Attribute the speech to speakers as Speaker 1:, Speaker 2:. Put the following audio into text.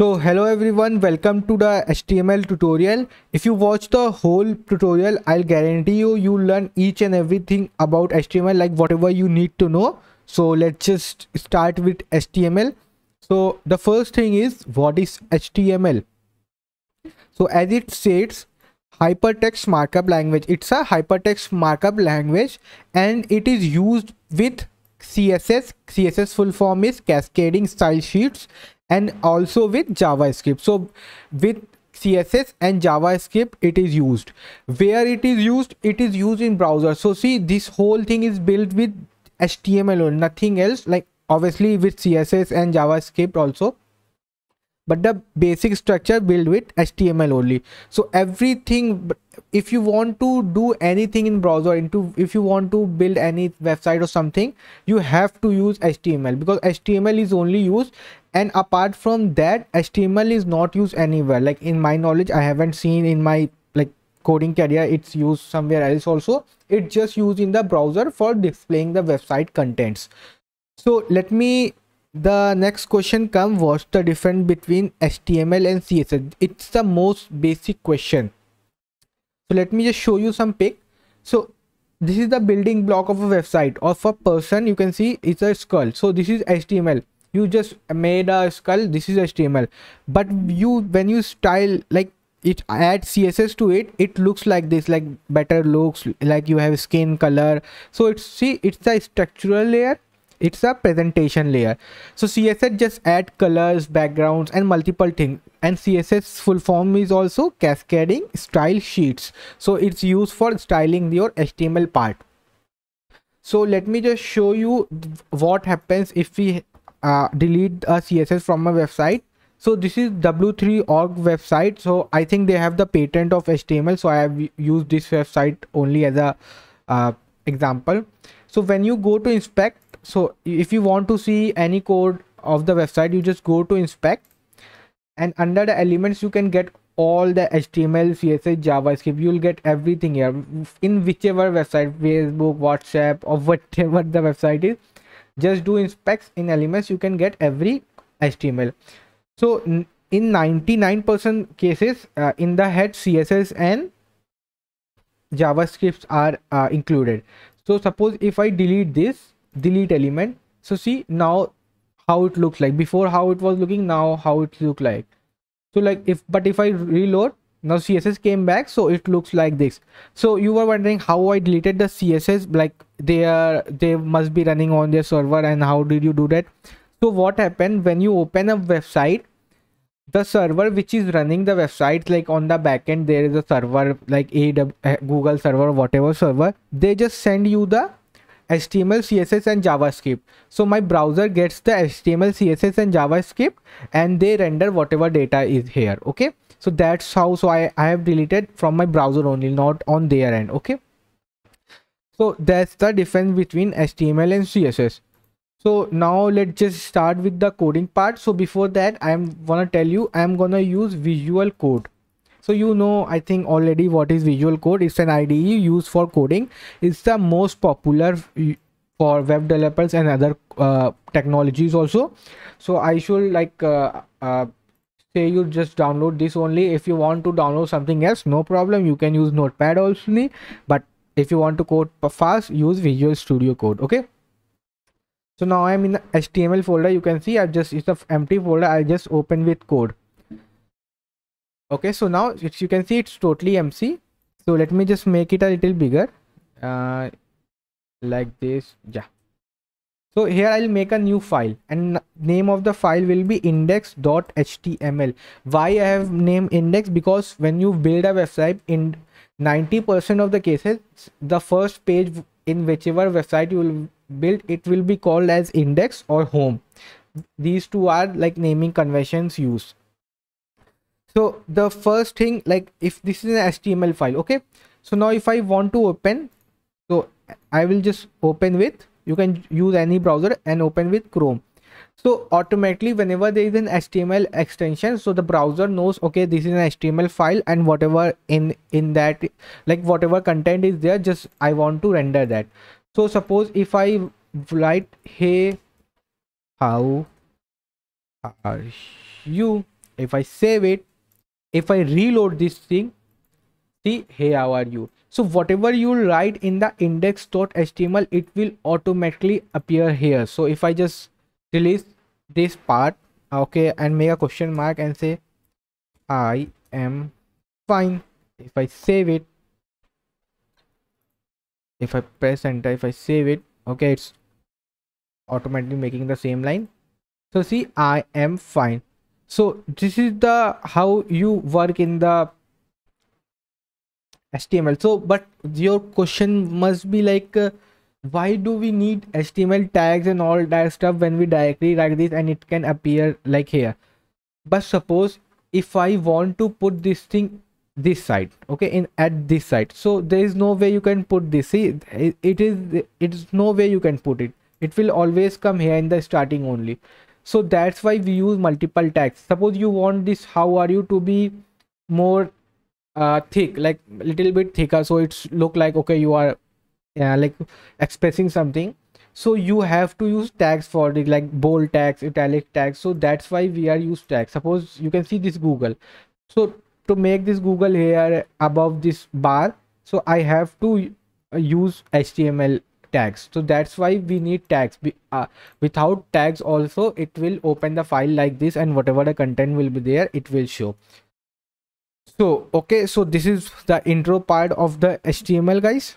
Speaker 1: So hello everyone welcome to the HTML tutorial. If you watch the whole tutorial I'll guarantee you you learn each and everything about HTML like whatever you need to know. So let's just start with HTML. So the first thing is what is HTML? So as it says hypertext markup language it's a hypertext markup language and it is used with css css full form is cascading style sheets and also with javascript so with css and javascript it is used where it is used it is used in browser so see this whole thing is built with html or nothing else like obviously with css and javascript also but the basic structure built with html only so everything if you want to do anything in browser into if you want to build any website or something you have to use html because html is only used and apart from that html is not used anywhere like in my knowledge i haven't seen in my like coding career it's used somewhere else also it's just used in the browser for displaying the website contents so let me the next question come what's the difference between HTML and CSS? It's the most basic question. So let me just show you some pic. So this is the building block of a website of a person you can see it's a skull. So this is HTML you just made a skull this is HTML but you when you style like it add css to it it looks like this like better looks like you have skin color so it's see it's the structural layer it's a presentation layer so css just add colors backgrounds and multiple things and css full form is also cascading style sheets so it's used for styling your html part so let me just show you what happens if we uh, delete a css from a website so this is w3org website so i think they have the patent of html so i have used this website only as a uh, example so when you go to inspect so if you want to see any code of the website you just go to inspect and under the elements you can get all the html css javascript you'll get everything here in whichever website facebook whatsapp or whatever the website is just do inspects in elements you can get every html so in 99% cases uh, in the head css and javascripts are uh, included so suppose if i delete this delete element so see now how it looks like before how it was looking now how it look like so like if but if i reload now css came back so it looks like this so you were wondering how i deleted the css like they are they must be running on their server and how did you do that so what happened when you open a website the server which is running the website like on the backend there is a server like a eh, google server whatever server they just send you the HTML, CSS and JavaScript. So my browser gets the HTML, CSS and JavaScript and they render whatever data is here. Okay. So that's how so I, I have deleted from my browser only not on their end. Okay. So that's the difference between HTML and CSS. So now let's just start with the coding part. So before that I'm gonna tell you I'm gonna use visual code so you know i think already what is visual code it's an ide used for coding it's the most popular for web developers and other uh, technologies also so i should like uh, uh, say you just download this only if you want to download something else no problem you can use notepad also. but if you want to code fast use visual studio code okay so now i'm in the html folder you can see i just it's a empty folder i just open with code okay so now it's, you can see it's totally empty so let me just make it a little bigger uh, like this yeah so here i'll make a new file and name of the file will be index.html why i have name index because when you build a website in 90% of the cases the first page in whichever website you will build it will be called as index or home these two are like naming conventions used so the first thing like if this is an html file okay so now if i want to open so i will just open with you can use any browser and open with chrome so automatically whenever there is an html extension so the browser knows okay this is an html file and whatever in in that like whatever content is there just i want to render that so suppose if i write hey how are you if i save it if i reload this thing see hey, how are you so whatever you write in the index.html it will automatically appear here so if i just release this part okay and make a question mark and say i am fine if i save it if i press enter if i save it okay it's automatically making the same line so see i am fine so this is the how you work in the html so but your question must be like uh, why do we need html tags and all that stuff when we directly write this and it can appear like here but suppose if i want to put this thing this side okay in at this side so there is no way you can put this see it is it is no way you can put it it will always come here in the starting only so that's why we use multiple tags suppose you want this how are you to be more uh, thick like little bit thicker so it's look like okay you are yeah, like expressing something so you have to use tags for the like bold tags italic tags so that's why we are use tags suppose you can see this google so to make this google here above this bar so i have to uh, use html tags so that's why we need tags uh, without tags also it will open the file like this and whatever the content will be there it will show so okay so this is the intro part of the html guys